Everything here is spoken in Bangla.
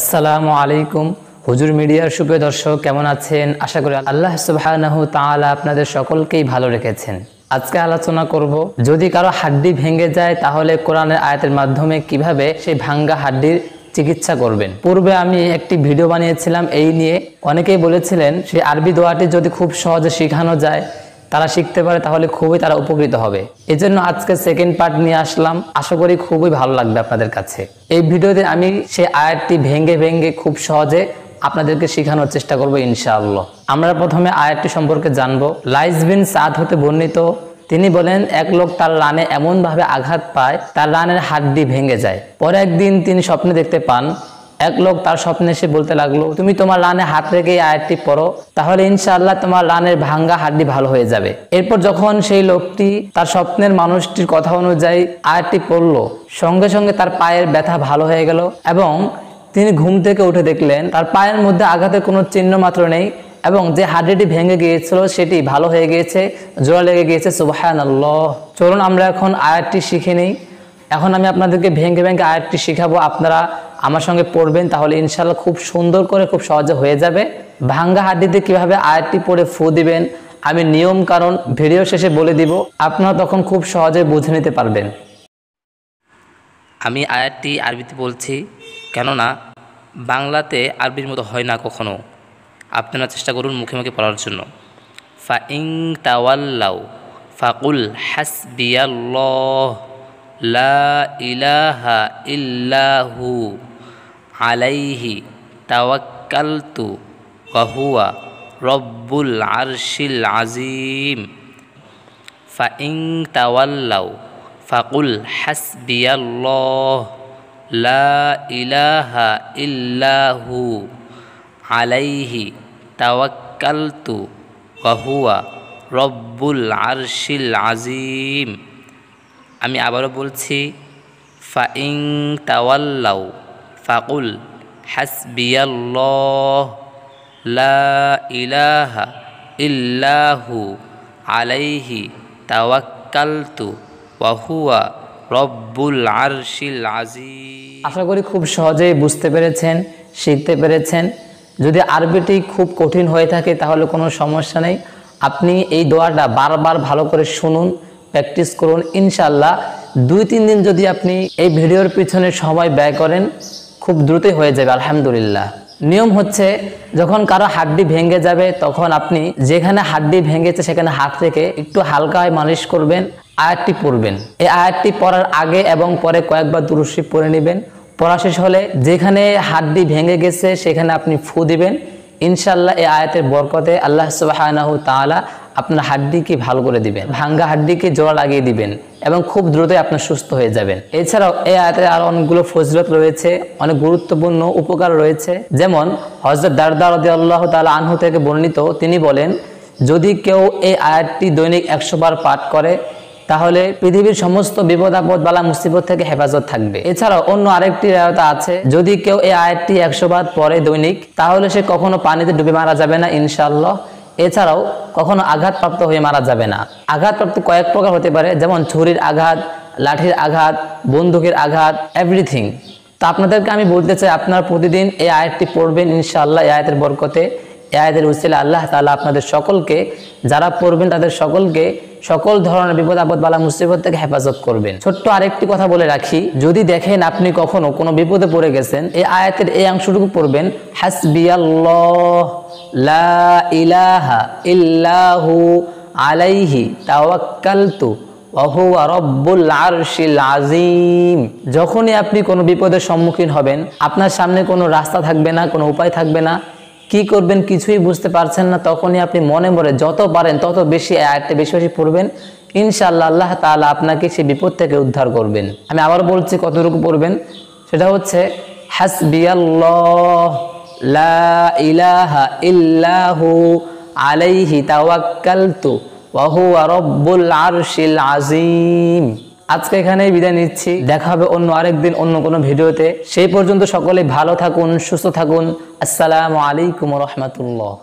আসসালামু আলাইকুম হুজুর মিডিয়ার সুপ্রিয় দর্শক কেমন আছেন আশা করি আল্লাহ সুবাহানাহু তাআলা আপনাদের সকলকেই ভালো রেখেছেন আজকে আলোচনা করব যদি কারো হাড্ডি ভেঙে যায় তাহলে কোরআনের আয়াতের মাধ্যমে কিভাবে সেই ভাঙ্গা হাড্ডির চিকিৎসা করবেন পূর্বে আমি একটি ভিডিও বানিয়েছিলাম এই নিয়ে অনেকেই বলেছিলেন সেই আরবি দোয়াটি যদি খুব সহজে শেখানো যায় তারা শিখতে পারে তাহলে খুবই তারা উপকৃত হবে এজন্য আজকে সেকেন্ড পার্ট নিয়ে আসলাম আশা করি খুবই ভালো লাগবে আপনাদের কাছে এই ভিডিওতে আমি সেই আয়াতটি ভেঙ্গে ভেঙ্গে খুব সহজে আপনাদেরকে শেখানোর চেষ্টা করব ইনশাআল্লাহ আমরা প্রথমে আয়াতটি সম্পর্কে জানব লাইস বিন সাদ হতে বর্ণিত তিনি বলেন এক লোক তার রানে এমনভাবে আঘাত পায় তার রানের হাড্ডি ভেঙে যায় পরে একদিন তিনি স্বপ্নে দেখতে পান এক লোক তার স্বপ্নে এসে বলতে লাগলো তুমি তোমার লানে হাত রেখে এই আয়াতটি পড়ো তাহলে ইনশাআল্লাহ তোমার লানের ভাঙ্গা হাড্ডি ভালো হয়ে যাবে এরপর যখন সেই লোকটি তার স্বপ্নের মানুষটির কথা অনুযায়ী আয়াতটি পড়লো সঙ্গে সঙ্গে তার পায়ের ব্যথা ভালো হয়ে গেল এবং তিনি ঘুম থেকে উঠে দেখলেন তার পায়ের মধ্যে আঘাতের কোনো চিহ্ন মাত্র নেই এবং যে হাড্ডিটি ভেঙে গিয়েছিল সেটি ভালো হয়ে গিয়েছে জোড়া লেগে গিয়েছে সুবাহান আল্লাহ চলুন আমরা এখন আয়াতটি শিখে নিই এখন আমি আপনাদেরকে ভেঙে ভেঙে আয়াতটি শিখাবো আপনারা আমার সঙ্গে পড়বেন তাহলে ইনশাল্লাহ খুব সুন্দর করে খুব সহজে হয়ে যাবে ভাঙ্গা হাড্ডিতে কীভাবে আয়টি পড়ে ফু দিবেন আমি নিয়ম কারণ ভিডিও শেষে বলে দিব আপনারা তখন খুব সহজে বুঝে নিতে পারবেন আমি আয়াতটি আরবিতে বলছি কেননা বাংলাতে আরবির মতো হয় না কখনো আপনারা চেষ্টা করুন মুখে মুখে পড়ার জন্য ফা ইং তাওয়াল্লাউ ফাকুল হাসবিয়াল্লাহ লা ইলাহা ইল্লাহু আলাইহি তাওয়াক্কালতু কহুয়া রব্বুল আরশিল আজিম ফাইং তাওয়াল্লাউ ফাকুল হাসবিয়াল্লাহ লা ইলাহা ইল্লাহু আলাইহি তাওয়াক্কালতু কহুয়া রব্বুল আরশিল আজিম আমি আবারও বলছি ফাইং তাওয়াল্লাউ الله لا লা ইলাহা هو আলাইহি توكلت ওয়াহুয়া رب العرش আজিম আশা করি খুব সহজেই বুঝতে পেরেছেন শিখতে পেরেছেন যদি আরবিটি খুব কঠিন হয়ে থাকে তাহলে কোনো সমস্যা নেই আপনি এই দোয়াটা বারবার ভালো করে শুনুন প্র্যাকটিস করুন ইনশাল্লাহ দুই তিন দিন যদি আপনি এই ভিডিওর পিছনে সময় ব্যয় করেন খুব দ্রুতই হয়ে যাবে আলহামদুলিল্লাহ নিয়ম হচ্ছে যখন কারো হাড্ডি ভেঙে যাবে তখন আপনি যেখানে হাড্ডি ভেঙেছে সেখানে হাত থেকে একটু হালকায় মালিশ করবেন আয়াতটি পড়বেন এই আয়াতটি পড়ার আগে এবং পরে কয়েকবার দুরুশি পরে নেবেন পড়া শেষ হলে যেখানে হাড্ডি ভেঙে গেছে সেখানে আপনি ফু দিবেন ইনশাল্লাহ এই আয়াতের বরকতে আল্লাহ সুবাহ তালা আপনার হাড্ডিকে ভালো করে দিবেন ভাঙ্গা হাড্ডিকে জোড়া লাগিয়ে দিবেন এবং খুব দ্রুতই আপনার সুস্থ হয়ে যাবেন এছাড়াও এই আয়াতের আরো অনেকগুলো ফজরত রয়েছে অনেক গুরুত্বপূর্ণ উপকার রয়েছে যেমন হজরত দারদারদি আল্লাহ তালা আনহু থেকে বর্ণিত তিনি বলেন যদি কেউ এই আয়াতটি দৈনিক একশো বার পাঠ করে তাহলে পৃথিবীর সমস্ত বিপদ আপদ বালা মুসিবত থেকে হেফাজত থাকবে এছাড়াও অন্য আরেকটি রায়তা আছে যদি কেউ এই আয়াতটি একশো বার পরে দৈনিক তাহলে সে কখনো পানিতে ডুবে মারা যাবে না ইনশাল্লাহ এছাড়াও কখনো আঘাতপ্রাপ্ত হয়ে মারা যাবে না আঘাতপ্রাপ্ত কয়েক প্রকার হতে পারে যেমন ছুরির আঘাত লাঠির আঘাত বন্দুকের আঘাত এভরিথিং তো আপনাদেরকে আমি বলতে চাই আপনারা প্রতিদিন এই আয়াতটি পড়বেন ইনশাআল্লাহ এই আয়াতের বরকতে এ উসিলা আল্লাহ তালা আপনাদের সকলকে যারা পড়বেন তাদের সকলকে সকল ধরনের বিপদ আপদ বালা মুসিবত থেকে হেফাজত করবেন ছোট্ট আরেকটি কথা বলে রাখি যদি দেখেন আপনি কখনো কোনো বিপদে পড়ে গেছেন এই আয়াতের এই অংশটুকু পড়বেন লা ইলাহা আলাইহি তাওয়াক্কালতু আজিম যখনই আপনি কোনো বিপদের সম্মুখীন হবেন আপনার সামনে কোনো রাস্তা থাকবে না কোনো উপায় থাকবে না কি করবেন কিছুই বুঝতে পারছেন না তখনই আপনি মনে মনে যত পারেন তত বেশি আয়াতে বেশি বেশি পড়বেন ইনশাআল্লাহ আল্লাহ তাআলা আপনাকে সেই বিপদ থেকে উদ্ধার করবেন আমি আবার বলছি কতটুকু পড়বেন সেটা হচ্ছে হাসবিয়াল্লাহ লা ইলাহা ইল্লাহু আলাইহি তাওয়াক্কালতু ওয়া হুয়া আরশিল আজিম আজকে এখানেই বিদায় নিচ্ছি দেখা হবে অন্য আরেকদিন অন্য কোনো ভিডিওতে সেই পর্যন্ত সকলে ভালো থাকুন সুস্থ থাকুন আসসালামু আলাইকুম রহমতুল্লাহ